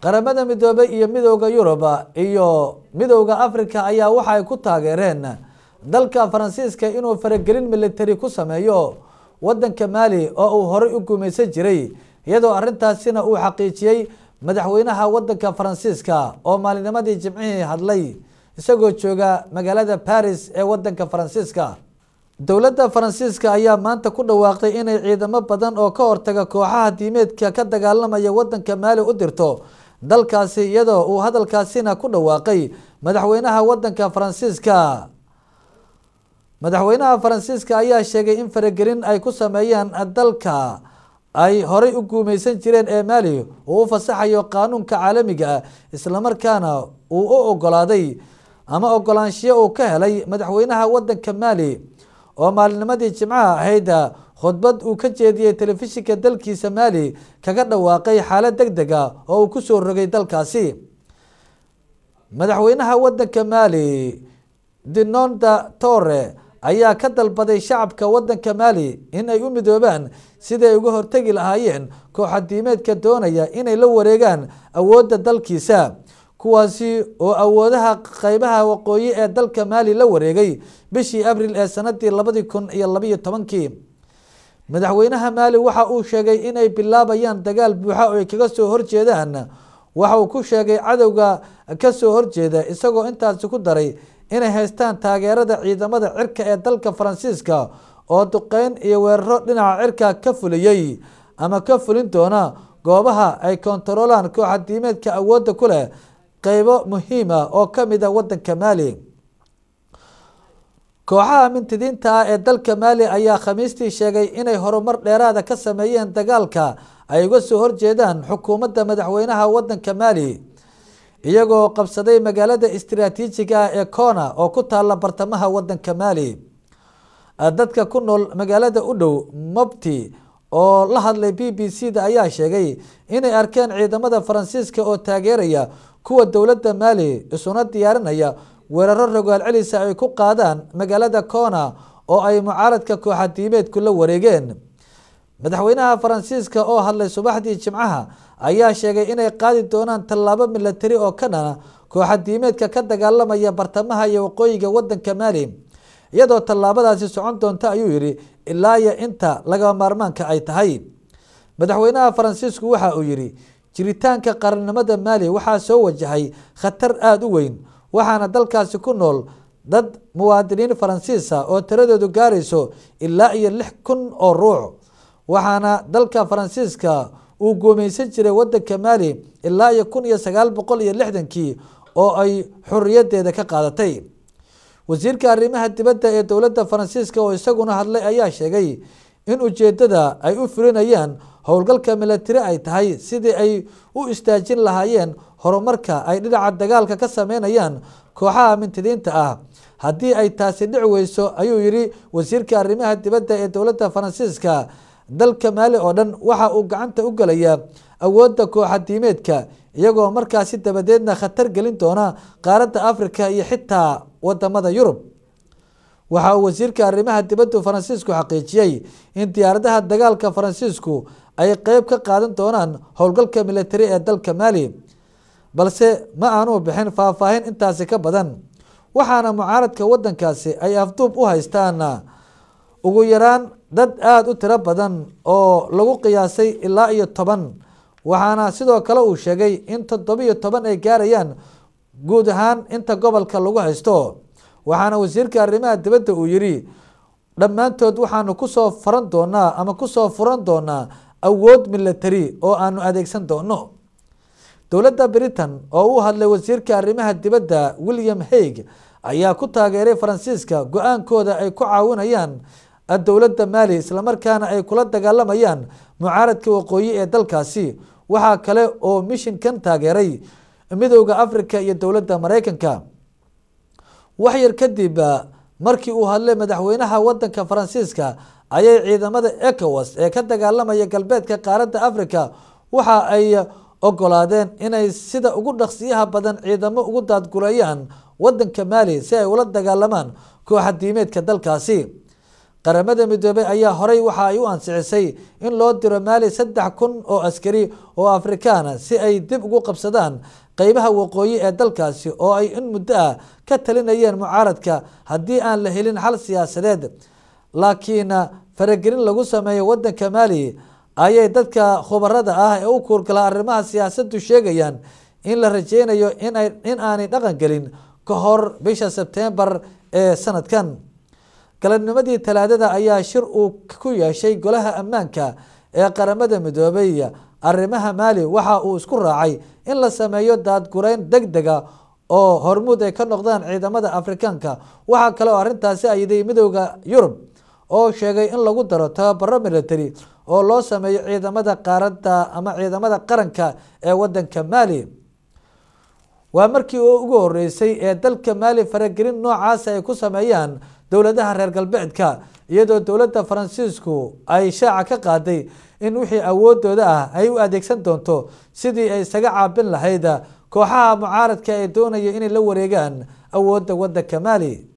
qaramada midoobey iyo midooda yuruba iyo midowda africa ayaa waxa ay ku taageereen dalka faransiiska inuu faragelin militari ku sameeyo wadanka maali oo uu horey u gumaysan jiray iyadoo arintaasina uu xaqiijiyey madaxweynaha wadanka faransiiska oo maalinimadii jimcihii hadlay isagoo jooga magaalada baris ee wadanka faransiiska dowladda faransiiska ayaa maanta ku dhawaaqday inay ciidamo badan oo ka hortaga kooxaha diimeedka ka dagaalamaya wadanka maali u dirto dalkaasi iyadoo uu hadalkaasina ku dhawaaqay madaxweynaha wadanka faransiiska madaxweynaha faransiiska ayaa sheegay in faragelin ay ku sameeyeen dalka ay horay u guumeysan jireen ee maali uu u fasaxayo qaanuunka caalamiga ah islamarkaana uu u ogolaaday ama ogolaanshiyo uu ka helay madaxweynaha waddanka maali oo maalinimadii jimcaha ahayd khudbad uu ka jeediyey telefishinka dalkiisa maali kaga dhawaaqay xaalad deg dega ah oo uu kusoo rogay dalkaasi madaxweynaha waddanka maali dinonda torre ayaa ka dalbaday shacabka waddanka maali inay u midoobaan siday uga hortegi lahaayeen kooxadiimeedka doonaya inay la wareegaan awoodda dalkiisa kuwaasi oo awoodaha qeybaha waqooyi ee dalka maali la wareegay bishii abril ee sanadii labadii kun iyo labiyo tobankii madaxweynaha maali waxa uu sheegay inay bilaabayaan dagaal buuxa oo ay kaga soo horjeedaan waxa uu ku sheegay cadowga kasoo horjeeda isagoo intaasi ku daray inay haystaan taageerada ciidamada cirka ee dalka faransiiska oo duqeyn iyo weeraro dhinaca cirka ka fuliyey ama ka fulin doona goobaha ay kontaroolaan kooxadiimeedka awoodda ku leh qeybo muhiima ah oo kamid a ah wadanka maali kooxaha mintidiinta ah ee dalka maali ayaa khamiistii sheegay inay horumar dheeraada ka sameeyeen dagaalka ay uga soo horjeedaan xukuumadda madaxweynaha wadanka maali iyagoo qabsaday magaalada istaraatiijiga ah ee koona oo ku taala bartamaha wadanka maali ah, dadka ku nool magaalada u dhow mobti oo la hadlay b b c da ayaa sheegay inay arkeen ciidamada faransiiska oo taageeraya kuwa dowladda maali isuna diyaarinaya weeraro rogaal celisa ay ku qaadaan magaalada kona oo ay mucaaradka kooxadiimeedku la wareegeen madaxweynaha faransiiska oo hadlay subaxdii jimcaha ayaa sheegay inay qaadi doonaan tallaabo milatari oo ka kooxadiimeedka ka dagaalamaya bartamaha iyo waqooyiga wadanka maali iyadoo tallaabadaasi socon doonta ayuu yidhi ilaa iyo inta lagama maarmaanka ay tahay madaxweynaha faransiisku waxa uu yidhi jiritaanka qaranimada maali waxaa soo wajahay khatar aada u weyn waxaana dalkaasi ku nool dad muwaadiniin faransiisa oo tiradoodu gaarayso ilaa iyo lix kun oo ruux waxaana dalka faransiiska uu guumaysan jiray wadanka maali ilaa iyo kun iyo sagaal boqol iyo lixdankii oo ay xuriyadeeda ka qaadatay wasiirka arrimaha dibadda ee dowladda faransiiska oo isaguna hadlay ayaa sheegay in ujeedada ay u fulinayaan howlgalka milatari ay tahay sidii ay u istaajin lahaayeen horumarka ay dhinaca dagaalka ka sameynayaan kooxaha mintidiinta ah haddii ay taasi dhici weyso ayuu yidhi wasiirka arrimaha dibadda ee dowladda faransiiska dalka maali oo dhan waxa uu gacanta u gelayaa awoodda kooxa diimeedka iyagoo markaasi dabadeedna khatar gelin doona qaaradda afrika iyo xitaa wadamada yurub waxa uu wasiirka arrimaha dibaddu faransiisku xaqiijiyey in diyaaradaha dagaalka faransiisku ay qeyb ka qaadan doonaan howlgalka militari ee dalka maali balse ma aanuu bixin faahfaahin intaasi ka badan waxaana mucaaradka wadankaasi ay afduub u haystaan ugu yaraan dad aada u tiro badan oo lagu qiyaasay ilaa iyo toban waxaana sidoo kale uu sheegay in toddobiyo toban ay gaarayaan guud ahaan inta gobolka lagu haysto waxaana wasiirka arrimaha dibadda uu yidhi dhammaantood waxaanu kusoo faran doonaa ama kusoo furan doonaa awood milatari oo aanu adeegsan doono dowladda britain oo u hadlay wasiirka arrimaha dibadda william haig ayaa ku taageeray faransiiska go-aankooda ay ku caawinayaan dowladda maali islamarkaana ay kula dagaalamayaan mucaaradka waqooyi ee dalkaasi waxaa kale oo mishinkan taageeray midowda afrika iyo dowladda maraykanka wax yar kadib ah, markii uu hadlay madaxweynaha wadanka faransiiska ayay ciidamada ecowas ee ka dagaalamaya galbeedka qaaradda africa waxa ay ogolaadeen inay sida ugu dhaqsiyaha badan ciidamo ugu daadgulayaan wadanka maali si ay ula dagaalamaan kooxa diimeedka dalkaasi qaramada midoobe ayaa horay waxa ay u ansixisay in loo diro maali saddex kun oo askari oo afrikaana si ay dib ugu qabsadaan qeybaha waqooyi ee dalkaasi oo ay in muddo ah ka talinayeen mucaaradka haddii aan la helin xal siyaasadeed laakiin ah, faragelin lagu sameeyo waddanka maali ayay dadka khubarada ah ee u kuurgala arrimaha siyaasaddu sheegayaan in la rajeynayo in aanay dhaqan gelin ka hor bisha sebteembar ee sanadkan galabnimadii talaadada ayaa shir uu ku yeeshay golaha ammaanka ee qaramada midoobay arrimaha maali waxa uu isku raacay in la sameeyo daadgureyn deg dega oo hormuud ay ka noqdaan ciidamada afrikaanka waxaa kale oo arrintaasi ay midooda yurub oo sheegay in lagu daro tababaro military oo loo sameeyo ciidamada qaaranta ama ciidamada qaranka ee wadanka maali waa markii ugu horreysay ee dalka maali faragelin noocaas ay ku sameeyaan dowladaha reer galbeedka iyadoo dowladda faransiisku ay shaaca ka qaaday in wixii awooddooda ah ay u adeegsan doonto sidii ay isaga caabin lahayd kooxaha mucaaradka ee doonaya inay la wareegaan awoodda wadanka maali